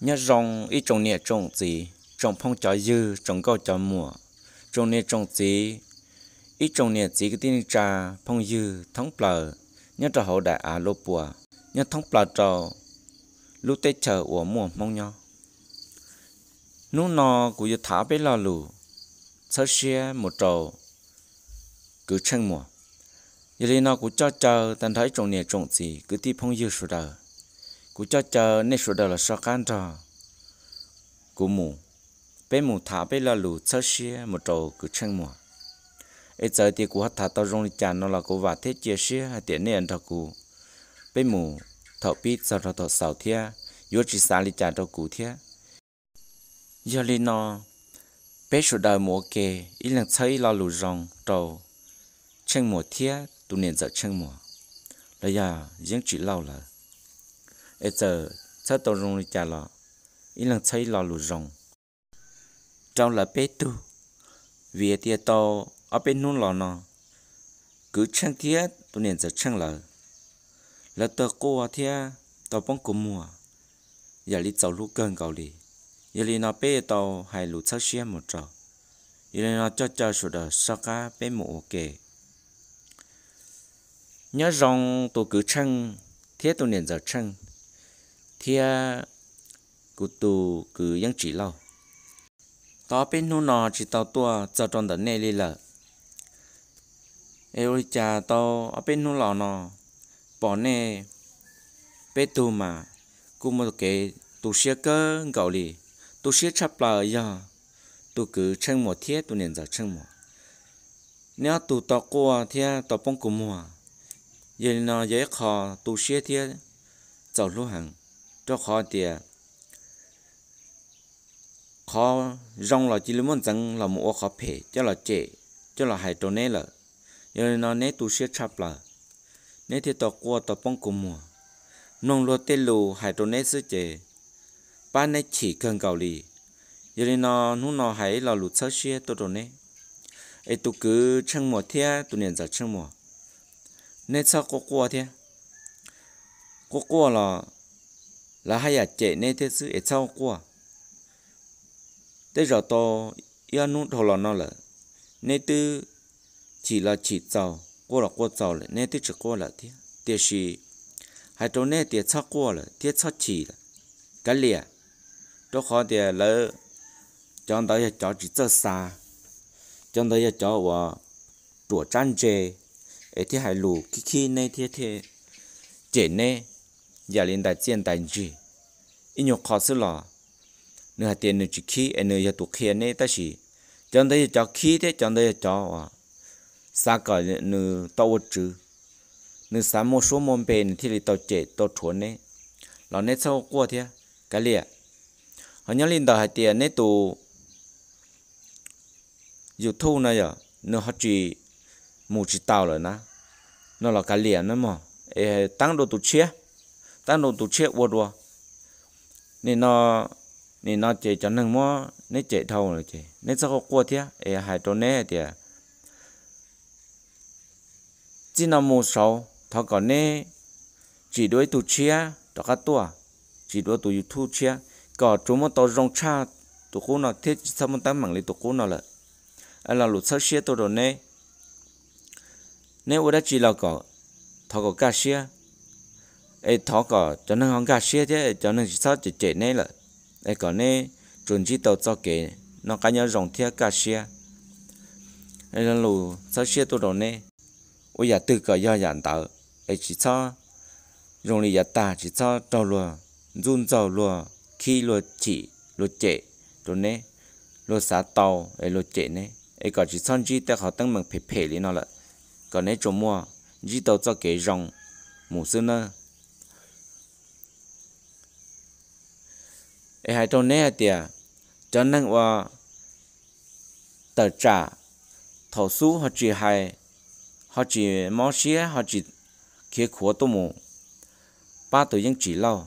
nhớ rong ít trồng nè trồng gì trồng phong chó dư trồng câu chó mùa trồng nè trồng gì ít trồng nè gì cái tin trà phong dư thống bờ nhớ trò hậu đại à lô bùa nhớ thống bờ trò lúc tết chờ ủa mùa mong nhau nú nò của giờ thả bế lo lù sơ xe một trầu cứ chân mùa giờ lên nó cũng cho chờ tận thấy trồng nè trồng gì cứ tiếp phong dư sụt đời cú cho chờ nên số đó là sao can trò cú mù bé mù thả bé là lù chớ xia một trầu cú chăng mùa ấy giờ thì cú hát thả tao rong đi chả nó là cú vả thế chia xia hay tiền này anh thọ cú bé mù thọ bít sao thọ thọ sầu thia yếu chỉ xa đi chả thọ cú thia giờ li nó bé số đời mùa kề ý lần thấy là lù rong trầu chăng mùa thia tụ niệm giờ chăng mùa à, là giờ giếng chỉ lâu là ấy giờ sao tôi rong chả lò ý lần thấy lò lù rong trong là bé tu vì tia to ở bên nôn lò nó cứ chăng kia tôi nên giờ chăng lò, là tờ cô thia tao bông cô mua giờ đi tàu lũ cơn cầu đi giờ đi nó bé tàu hay lũ sáu xe một trò giờ đi nó cho cho sụt đờ sao cá bé mù ok nhớ rong tôi cứ chăng thế tôi nên giờ chăng thì cụ tù cứ ยัง chỉ lâu tao bên nu nọ chỉ tao tua cho tròn đợt này đi lợ ôi cha tao ở bên nu lọ nọ bỏ nè bé tu mà cũng một cái tu sửa cơ gạo đi tu sửa chắp lờ giờ tu cứ chân một thiết tu nên giờ chân một nếu tu tao qua thì tao bông cùng mùa giờ nó dễ khó tu sửa thiết giàu lúa hàng cho khó tiền khó rong là chỉ muốn rằng là mua khó phê cho là chế cho là hai trâu nè là giờ nó nè tu sửa chập là nè thì tao qua tao bông cùng mua nông lúa tê lù hai trâu nè sửa chế ba nè chỉ cần cầu lì giờ nó nó nó hay là lụt sửa sửa tao trâu nè ai tu cứ chăng mua thia tu nhận ra chăng mua nè sao có qua thia có qua là là hay à chế nên thế sự ít e sau qua Thế rồi to yên nút thầu là nó là nên tư chỉ là chỉ giàu qua là qua giàu là nên tư chỉ qua là thế thế thì hai chỗ này thì chắc qua là thế chắc chỉ là cái liền chỗ khó thì là trong đó là chỗ chỉ cho xa trong đó là chỗ và tuổi trang chế ấy thì hai lù khi khi này thế thế chế này giờ lên đại chiến đại gì ít nhiều khó xử lo nữa hạt tiền nữa chỉ khi anh nữa giờ tụ khi anh ta chỉ chẳng đây cho khi thế chẳng đây cho à sa cả nữa tao chữ nữa sa một số môn bên thì là tao chế tao chuẩn này lo nét sau qua thế cái liền họ nhớ lên đại hạt tiền nét tụ dù thu này à nữa họ chỉ một chỉ tao rồi na nó là cái liền nữa mà e tăng đồ tụ chia ta nô tụ chết vô đùa nên nó nên nó chạy cho nâng mò nên chạy thâu rồi chạy nên sao có quá thế ấy hai trâu nè thì à? chỉ nó mua sáu thằng còn nè chỉ đối tụ chia đó cả tua chỉ đối tụ thu chia có chúng mà tao rong cha tụ cô nó thế sao mà tao mảng lấy tụ cô nó là à là lụt sao xe tụ rồi nè nếu ở đó chỉ là có thằng có cá xe ấy thọ cỏ cho nên không cả xe thế cho nên sao chỉ chạy này là ấy còn này chuẩn chỉ tàu cho kể nó cá nhau rồng thế cả xe ấy là lù sao xe tôi rồi nấy ôi giờ từ cỏ do dàn tàu ấy chỉ sao rồng này giờ ta chỉ sao trâu lùa run trâu lùa khi lùa chỉ lùa chạy rồi nấy lùa xả tàu ấy lùa chạy nấy ấy còn chỉ son chỉ ta họ tăng mừng phê phê lý nó là còn nấy chỗ mua chỉ tàu cho kể rồng mù xưa nữa ai hai trong nè tiệt cho nên qua tờ trả thầu số họ chỉ hay họ chỉ mua xe họ chỉ kia khóa tô mù ba tôi vẫn chỉ lâu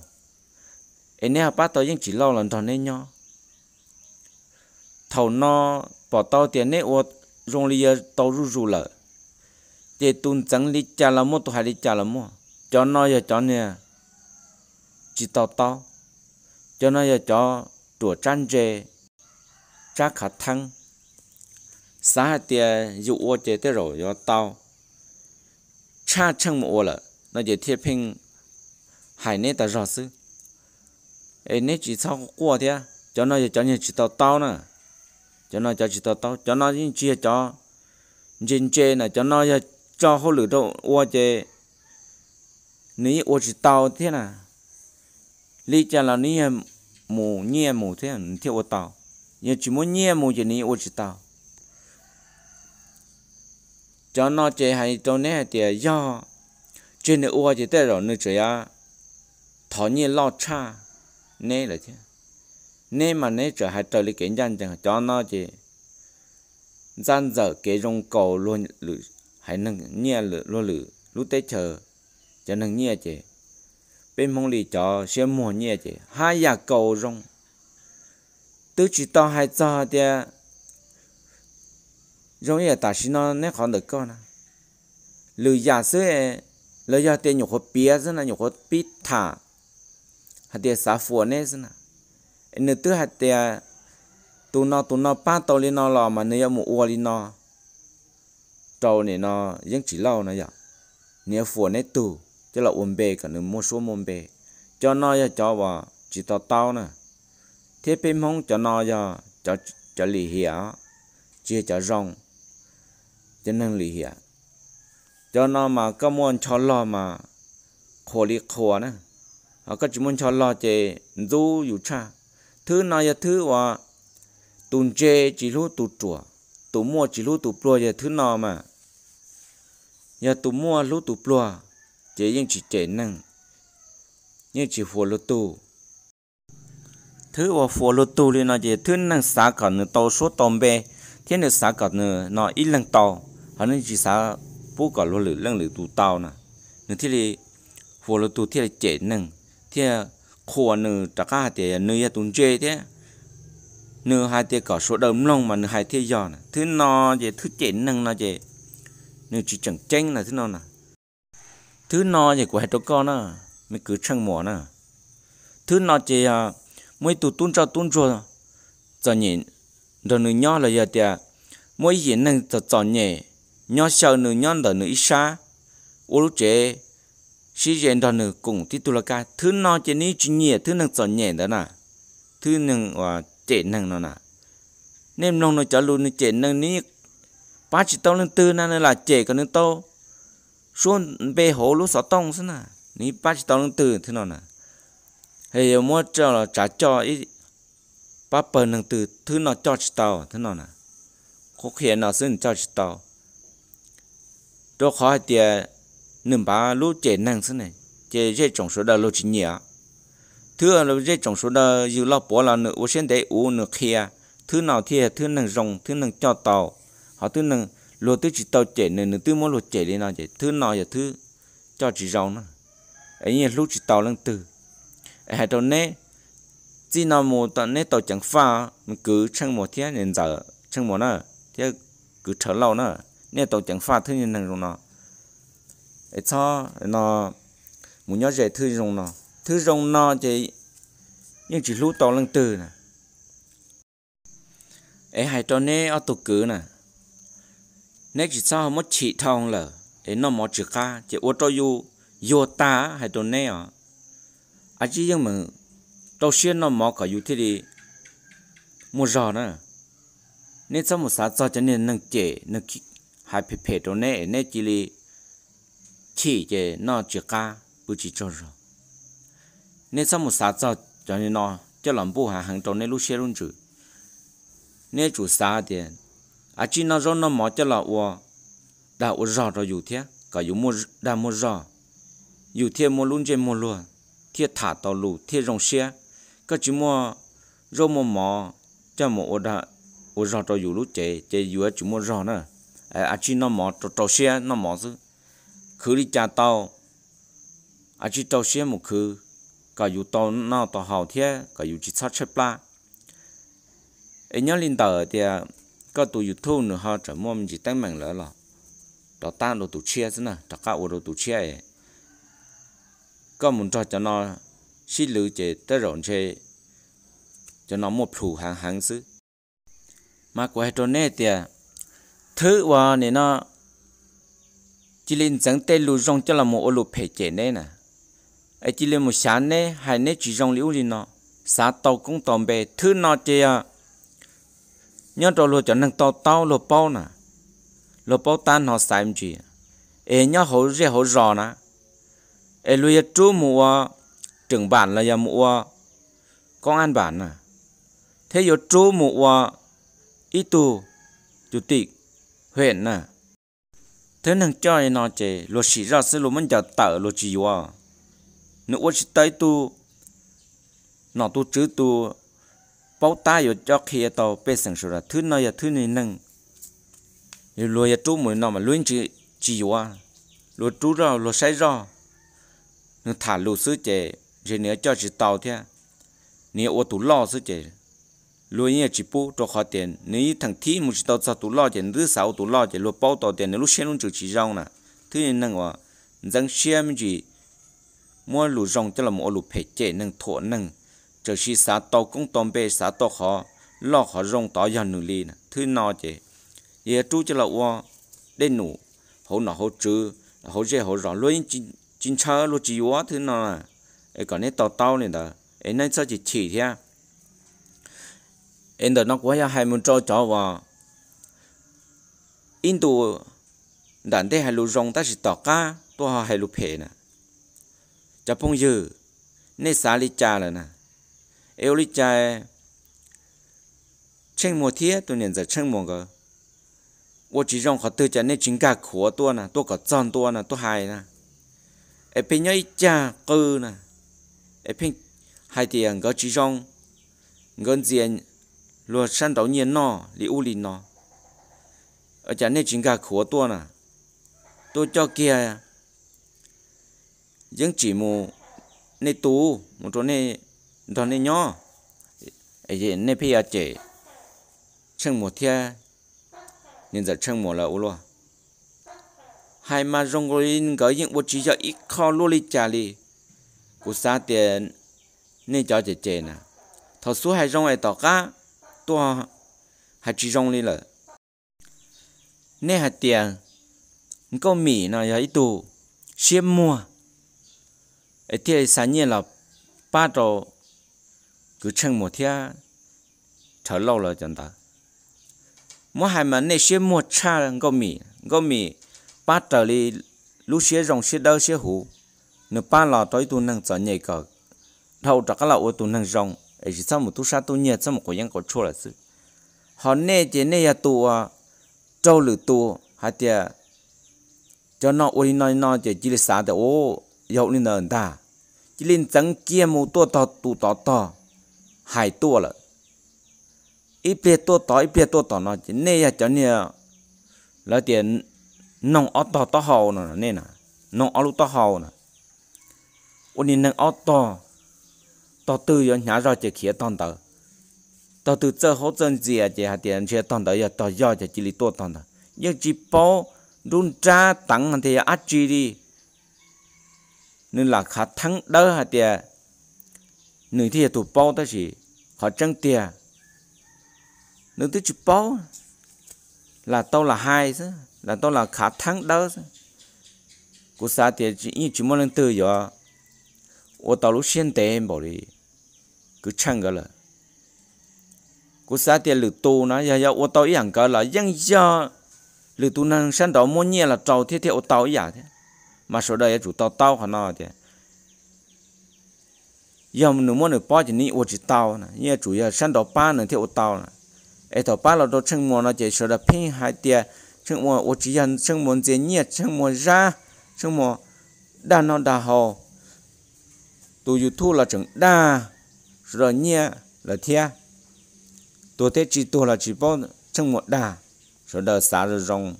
ai nè ba tôi vẫn chỉ lâu lần thằng nên nhau thầu nó bỏ tao tiền nè ô rong lia tao ru ru lợ để tuân chẳng lý cha là mua tôi hay lý trả là mua cho nó giờ cho nè chỉ tao tao cho nó giờ cho tủa trăn chê cha khả thăng xa hạt tia dụ ô chê tế rổ cho tao cha chăng một ô nó chỉ thiệt pin hải nét ta rõ sư ê nét chỉ sau qua thế cho nó giờ cho nhà chỉ tao tao nè cho nó cho chỉ tao tao cho nó những chia cho trên chê là cho nó giờ cho hô lửa đâu ô chê ní ô chỉ tao thế nè lý chả là ní mù nhẹ mù thế hẳn thì ô tàu nhưng chỉ muốn nhẹ mù thì nên ô chỉ tàu cho nó chế hay cho nè thì do trên nữa ô chỉ thế rồi nữa chơi à thọ nhẹ lo cha nè là thế nè mà nên chơi hay chơi lại cái dân chẳng cho nó chỉ gian dở cái rong cầu luôn lử hay nâng nhẹ lử luôn lử lúc tết chờ cho nâng nhẹ chơi bên mông lì cho xe mùa nhẹ chứ hai nhà cầu rong tứ chỉ to hai cho thì rong nhà ta xin nó nét khó được con à lười nhà xưa lười nhà tiền nhục hộp bia rất là nhục hộp bít thả hạt tiền xá phù nè rất là nên tứ hạt tiền nó tụ nó ba tàu lên nó lò mà nếu một uo lên nó trâu này nó vẫn chỉ lâu nữa vậy nếu phù nét tù จะเราอุ่นเบกันหนึ่งมั่วซั่วมั่วเบจะน้อยจะว่าจิตตาเต้านะเทปมองจะน้อยจะจะหลีเหียจะจะร้องจะนั่งหลีเหียจะน้อมาก็ม้วนชอล่อมาโคลีโคนะเขาก็จะม้วนชอล่อเจดูอยู่ช้าทื่อน้อยทื่อว่า ตุนเจจิรู้ตุจัว ตุมัวจิรู้ตุปลัวจะทื่อนม้อมา要ตุ读读不ว chế nhưng chỉ chế năng nhưng chỉ phù lô tu thứ và phù lô tu thì nó chỉ thứ năng xả cả nửa tàu số tôm bê thế nửa xả cả nửa nó ít lần tàu hắn nên chỉ xả bố cả lô lử lần lử tu tàu nè nửa thế thì phù lô tu thế là chế năng thế khua nửa trả cả thì nửa ya tuân chế thế nửa hai thế cả số đầm long mà nửa hai thế giò nè thứ nó chỉ thứ chế năng nó chỉ nửa chỉ chẳng tranh là thứ nó nè thứ no thì của hai đứa con á mới cứ chăng mỏ nè thứ nó chỉ à mỗi tụt tuôn cho tuôn rồi cho nhìn rồi nữ nhỏ là giờ tiệt mỗi hiện năng cho cho nhẹ nhỏ sau nữ nhỏ là nữ xa ô lúc chế sĩ diện đó nữ cùng tí tu là ca thứ nó chỉ ní chỉ nhẹ thứ năng cho nhẹ đó nè thứ năng và chế năng nó nè nên nông nó cho luôn chế năng ní ba chỉ tao lên tư nè là chế còn nên tao xuân bê hố lúc sọ tông xí nà ní ba chỉ tao nâng từ thế nào nè hay giờ mua cho là trả cho ít ba bờ nâng từ thứ nó cho chỉ tao thế nào khó khăn nó xin cho chỉ tao đó khó tiệt nâng ba lúc chế năng xí này chế chế trồng số đó lúc chỉ nhỉ thứ là chế trồng số đó dù lo bỏ là nửa ô sen để ô nửa kia thứ nào thì thứ nâng rồng thứ nâng cho tao họ thứ nâng luôn tư chỉ tàu chảy nên tư muốn lúa chảy đi nào chảy thứ nào giờ thứ cho chỉ rau nó ấy như lúc chỉ tàu lần từ ấy hai thống này chỉ nào một tận này tàu chẳng pha mình cứ chăng một thế nên giờ chăng một nữa thế cứ trở lâu nữa nên tàu chẳng pha thứ nên rồi nó ấy cho nó muốn nhớ về thứ rồng nó thứ rồng nó chỉ nhưng chỉ lúc tàu lần từ nè ấy hai thống này ở tàu cứ nè nếu chỉ sao mất chỉ thong là để nó mất chữ ca chỉ ô tô yu yu ta hay đồ này à à chỉ nhưng mà đầu tiên nó mất cả yu thế đi mua giò nữa nên sao một xã cho cho nên nâng chế nâng hai phê phê đồ này nên chỉ là chỉ chế nó chữ ca bù chỉ cho rồi nên sao một xã cho cho nên nó cho làm bù hàng hàng đồ này lúc xe luôn chữ nên chủ xã tiền à chỉ nó rồi nó mò cho là ủa đã ủa rõ rồi dù thế cả dù mua đã mua rõ dù thế mua luôn trên mua luôn thế thả tàu lù thế rong xe cái chỉ mua rồi mua mò cho mua ủa đã ủa rõ rồi dù lúc chế chế dù chỉ mua rõ nữa à, à chỉ nó mỏ tàu xe nó mò chứ khứ đi cha tàu à chỉ tàu xe một khứ cả dù tàu nó tàu hào thế cả dù chỉ sát chết la ấy nhớ linh tờ thì à, ก็ตัวยูทูบเนาะฮะจะมอมจีตั้งมั่งแล้วล่ะต่อต้านเราตัวเชียร์ซะนะจะก้าวเราตัวเชียร์ก็มันจะจะนอชิลือเจตระหนเชจะนอมดผูหางหางซื้อมากกว่าตัวเน่เตียถือว่าเนี่ยเนาะจิลินจังเตลูจงจะละโมอลูเพเจเน่นะไอจิลินมุชานเน่หายเน่จีจงลิวลินเนาะสาตอกุ้งตอมเบถือนอเจีย nhớ trò lùa cho năng to to lùa bao nè lùa bao tan họ xài em gì ê nhớ hổ rẻ hổ rò nè ê lùa chú mua ờ, trưởng bản là giờ mua ờ, công an bản nè thế giờ chú mua ít tu chủ tịch huyện nè thế năng cho nó chế lùa xì ra sẽ lùa mình chờ tờ lùa chỉ hoa nữa chỉ tới tu nó tu chữ tu bao ta yo cho khi tàu bê sừng sura thứ nơi thứ này nâng yo lo yo chú mỗi nó mà luyện chỉ chỉ yo lo chú ra lo sai ra nó thả lo sứ chế rồi nữa cho chỉ tàu thế nếu ô tủ lo sứ chế lo như chỉ bố cho khó tiền nếu thằng thi một chỉ tàu sao tủ lo chế thứ sáu tủ lo chế lo bao tàu tiền nếu lu xem luôn chỉ chỉ rong nè thứ này nâng wa rằng xem gì mua lu rong cho là mua lu phê chế nâng thổ nâng trở khi xã cũng tôm bê xã tàu khó lo khó rong tỏ dần nụ lì thứ nọ chứ giờ chú cho là qua đến nụ hậu nọ hậu trừ hậu dễ hậu rõ luôn chính chính chớ luôn chỉ quá thứ nọ là ấy còn nên tàu này đó chỉ chỉ thế em à? đó nó quá ya hai muốn cho cho vào in tu đàn thế hai lú rong ta chỉ tỏ cá tôi hai lú phê nè chả phong dư nên xả lý cha là nè eo lì e, chai chênh mùa thiết tôi nhận ra chênh mùa cơ ô chỉ rong khó tư chả nên chính cả khổ tôi nè tôi có tròn tôi nè tôi hài nè ế bên nhớ cha hai tiền à, có chỉ rong gần diện luôn săn đấu nhiên nọ li u ở chả nên chính cả khổ tôi tôi cho kia những à, chỉ mù nên tú một chỗ này đó nên nhỏ ấy gì nếp phải à chế chân một thia nên giờ chân một là u lo hai mà rong rồi có những bộ chỉ cho ít kho lô li trả li cú xa tiền nên cho chế chế nè thọ số hai rong ai tỏ cá to hai chỉ rong li là nên hạt tiền có mì nào ấy tù xiêm mua ấy thì sáng nhiên là ba trò cứ chăng một thia thở lâu rồi chẳng ta mỗi hai mà này xe một cha gò mì gò mì ba tờ li lúc xe rong xe đau xe hủ nửa ba lò tối tu năng trở nhảy cờ đầu trắc cái ô tu năng rong ấy chỉ sau một tu sa tu nhiệt sau một cái yang có chua là sự họ nè chỉ nè ya tu à trâu lử tu hay là, cho nó ôi nói nó chỉ chỉ là sao thì ô dậu lên nền ta chỉ lên trắng kia một tua to tu to to hai tua lợ ít bia tua tỏ ít bia tua tỏ nó chỉ nè cho nè là tiền nông ở to to hầu nè nè nè nông ở lúc to hầu nè ôn đi nông ở to to tư cho nhà rồi chỉ khía toàn tờ to tư chơi hỗ chân gì à chỉ hạt tiền chơi toàn tờ giờ to do chỉ chỉ lý tua toàn tờ giờ chỉ bao đun tra tặng thì ắt chỉ đi nên là khả thắng đỡ hạt tiền nửa thì tụ bao ta chỉ họ trăng tiền nửa thứ chụp bao là tao là hai chứ là tao là khả thắng đó chứ cô xa tiền chỉ như chỉ muốn lần từ giờ ô tao lúc xuyên tiền bảo đi cứ chăng cái là cô xa tiền lử tu nó giờ giờ ô tao ý hàng cái là dân giờ lử tu năng sáng đó muốn nhẹ là trâu thiết thế ô tao ý à thế mà số đời chủ tao tao họ nó thế yam nu mo ne pa ji ni wo ji tao na ye chủ ya san do pa ne te wo tao na e to pa lo do cheng mo na je sho da pin hai tia cheng mo wo ji yan cheng mo je nie cheng mo ra cheng mo da no da ho tu yu thu là cheng da rồi nie là thia tu te chỉ tu là chỉ bao cheng mo da rồi da sa rồi rong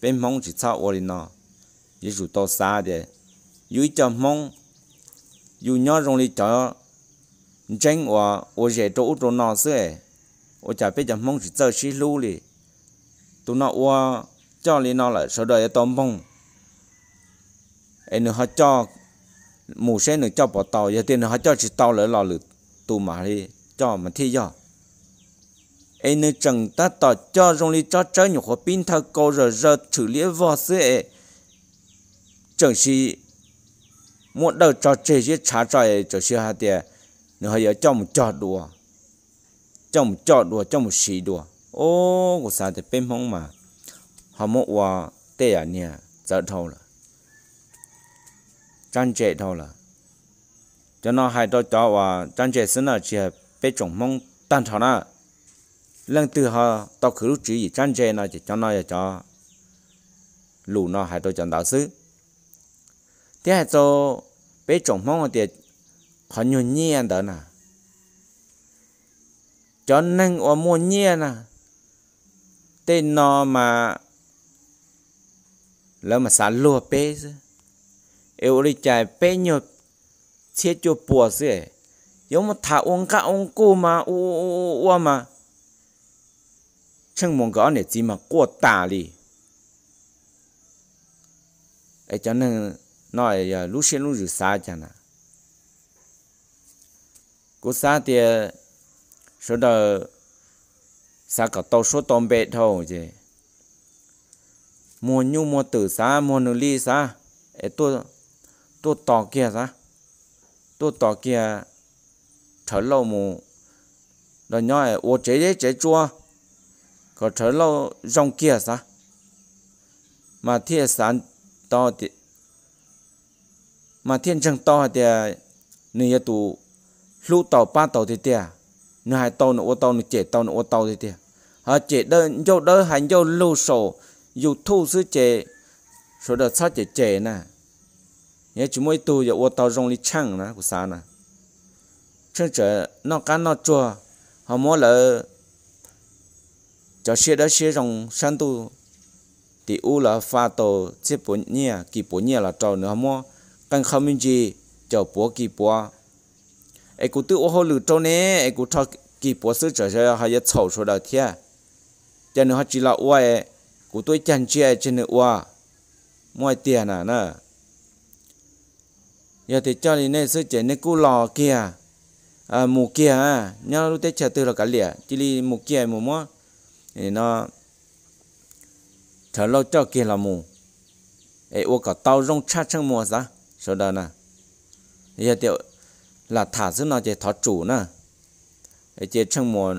bên mong chỉ sao wo li no ye chủ to sa de yu cho mong dù nhớ rong đi chở tranh và ô dễ chỗ chỗ nọ xưa ô chả biết chẳng mong chỉ giờ xí lưu li tụi nó ô cho li nó là sợ đời tôm bông anh nữa họ cho mù xe nữa cho bỏ tàu giờ tiền nữa họ cho chỉ tàu lỡ lò lượt tụ mà đi cho mà thi do anh nữa chẳng ta tỏ cho rong đi cho chơi nhục họ pin thơ cô rồi giờ xử lý vò xưa chẳng xí muốn đầu cho chơi chứ chả trò cho chơi hạt tiền nữa hay cho một trò đùa cho một trò đùa cho một xì đùa ô của sao thì bên mong mà họ muốn hòa tệ à nè giờ thâu là trang trẻ thâu là cho nó hai đôi cho hòa trang trẻ xin là chỉ bé chồng mong tan thọ na lần từ họ tao cứ chỉ gì trang trẻ nó chỉ cho nó cho lù nó hai đôi chồng đạo sư thế hệ cho bây chồng mong thì khó nhiều nhiên đó nè cho nên ở mua nhiên nè tên nó mà lỡ mà xả lúa bê, chứ yêu đi chạy bê nhiều chết cho bùa chứ giống mà thả ông cả ông cô mà u u u mà chẳng muốn cái này gì mà quá tà đi ấy cho nên nó là lúc xuyên lúc rửa xa chẳng à cô xa thì số đó xa cả tàu số tôm bẹt thôi chứ mua nhu mua tử xa mua nụ ly xa ấy tôi tôi tỏ kia xa tôi tỏ kia trở lâu mù đó nhỏ ấy ô chế chế chế chua có trở lâu rong kia xa mà thiệt sản to thì mà thiên chẳng to thì à, nửa à, tu lũ tàu ba tàu thì tiệt nửa hai tàu nửa tàu nửa chè tàu nửa tàu thì tiệt họ chè đơn dâu đơn hành dâu lô sổ dù thu sư chế số đợt sát chế chè nè nhớ chúng mỗi tu giờ ô tàu rong đi chăng nè của sao nè chăng chở nó cá nó chua họ mua là cho xe đó xe rong sang tu thì u là pha tàu chế bốn nhia kỳ bốn nhia là tàu nữa mua càng không mình gì cho bố kỳ bố ai cũng tự ô hô lử trâu nè ai cũng cho kỳ bố sự trở ra hay nhất xấu số đầu thia cho nên họ chỉ là uai cũng tôi chẳng chia trên nữa uai mọi tiền à nè giờ thì cho nên sự trở này cú lo kia à mù kia à nhau lúc tết chờ từ là cả lẻ chỉ đi mù kia mù mò thì nó thở lâu cho kia là mù ấy ô cả tao rong cha chăng mua sao sau đó nè giờ tiểu là thả rất nó chơi thọ chủ nè ấy chơi trong mùa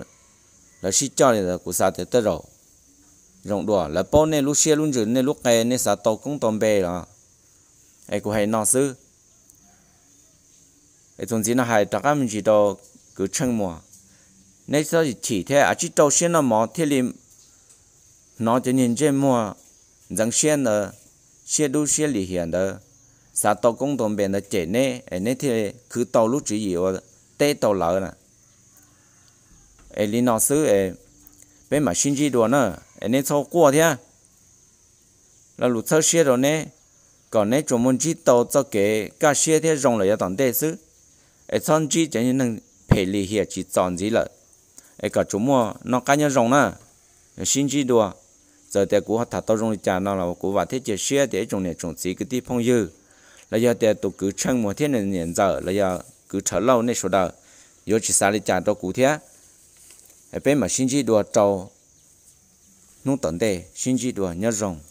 là xí cho thì là của sao thì tới rồi rộng đùa là bao nay lúc xe luôn rồi nè lúc cái nè sao tàu cũng tôm bè rồi ấy của hay nó sư ấy tổng gì nó hay tất cả mình chỉ đâu cứ trong mùa nè sao thì chỉ thế à chỉ đâu xe nó mò thế liền nó chỉ nhìn trên mùa rằng xe là xe đu xe lì hiền đó xã tàu công đồng bèn là trẻ nè ấy nè thì cứ tàu lúc chỉ yếu té tàu lỡ nè ấy lý nó xứ ấy bên mà xin chi đồ nữa ấy nè sau qua thế là lúc sau xe rồi nè còn nè chúng mình chỉ tàu cho cái cả xe thì rong lại tận tê xứ ấy xong chỉ chỉ những năng phải lý hiểu chỉ chọn gì là ấy cả chúng mua nó cá nhân rong nè xin chi đồ giờ thì cũng học thà tao rong đi chả nó là cũng và thế chỉ xe để chúng này chúng gì cái tí phong dư là do tiền tụ cứ chân một thiên nên nhận giờ là do cứ trở lâu nên số đời yếu chỉ xa đi trả cho cụ thế ở bên mà sinh chi đồ trâu nông tận đề sinh chi đồ nhớ rồng